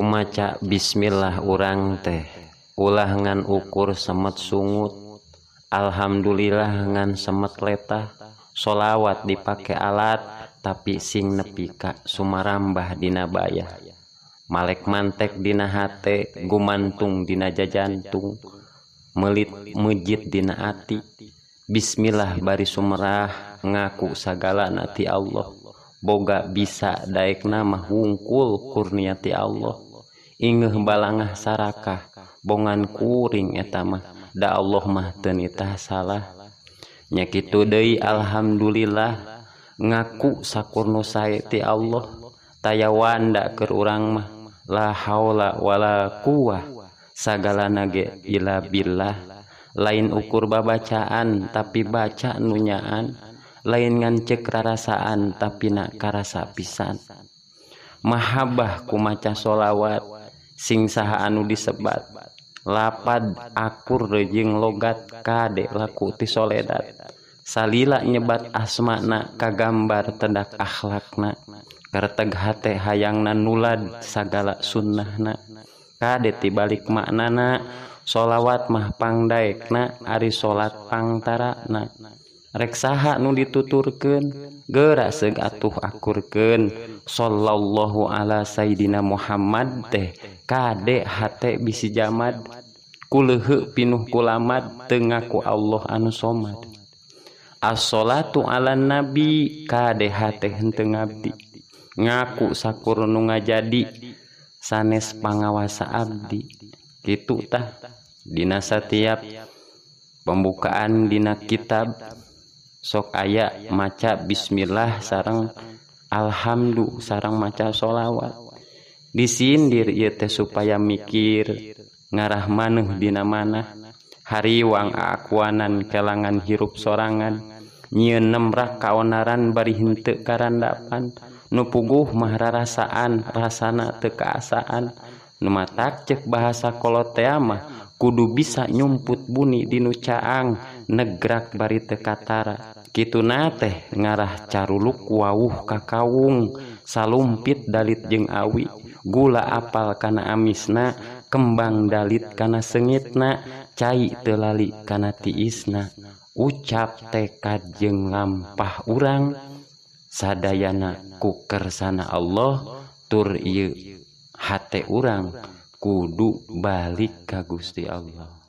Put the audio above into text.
maca Bismillah urang teh ulahangan ukur Semet sungut Alhamdulillah ngan semet letah sholawat dipakai alat tapi sing nepi Ka Sumarambah dinabaya Malik mantekdina hate gumantung dinja jantungmeliit mujiddina ati Bismillah bari Sumerah ngaku segala nantiti Allah punya boga bisa dai nama wungkul kurniati Allah Inge himmbalangah sakah bongan kuring etama Da Allah mahten nitah salah Nyakiitu De Alhamdulillah ngaku sakurno sayiti Allah tayawan nda ke rurang mahlah haulawalaku sagala na bilabillah lain ukur bacaaan tapi baca nunyaan, lainan cekra rasaan tapi na kasaisanmahbah kumaca sholawat singsaha anu disebat lapad akurreing logat kadeklah kuti Soledad Salilah nyebat asmakna karteddak akhlaknakertegate hayang na nulan sagala sunnah na kadek tibalik maknanasholawat mah pangdaik na Ari salatpangtara nana sah nu dituturkan gerak seggatuh akurken Shallallahu alaiyidina Muhammad teh kadek Ha bisi jamadkul pinuh kulamattengahku Allah anu somad ashol alan nabi katengah Abdi ngaku sakkurunga jadi sanes panwasa Abdi itutah di tiap pembukaan Di kitab kita sok aya maca bisismillah sarang Alhamdul sarang maca sholawat. Diindir yte supaya mikir, ngarah manuh dina mana. Hariwang auanankelangan hirup sorangan, nyiun nemrah kaonaran bari hintuk karandapan, nupuguh mararasaan, rasana kekaasaaan, Numa tak cek bahasa kolotemah, Kudu bisa nyumput bunyi dincaang, Negrak bari te katara Ki na ngarah caruluk wauh kakaung salumpit dalit jeng awi gula apalkana amisna kembang dalit kana sengit na cair tela kanati isna ucap tead jenggammpa urang saddayana kukers sana Allah tur hat urang kudu balik ka Gusti Allah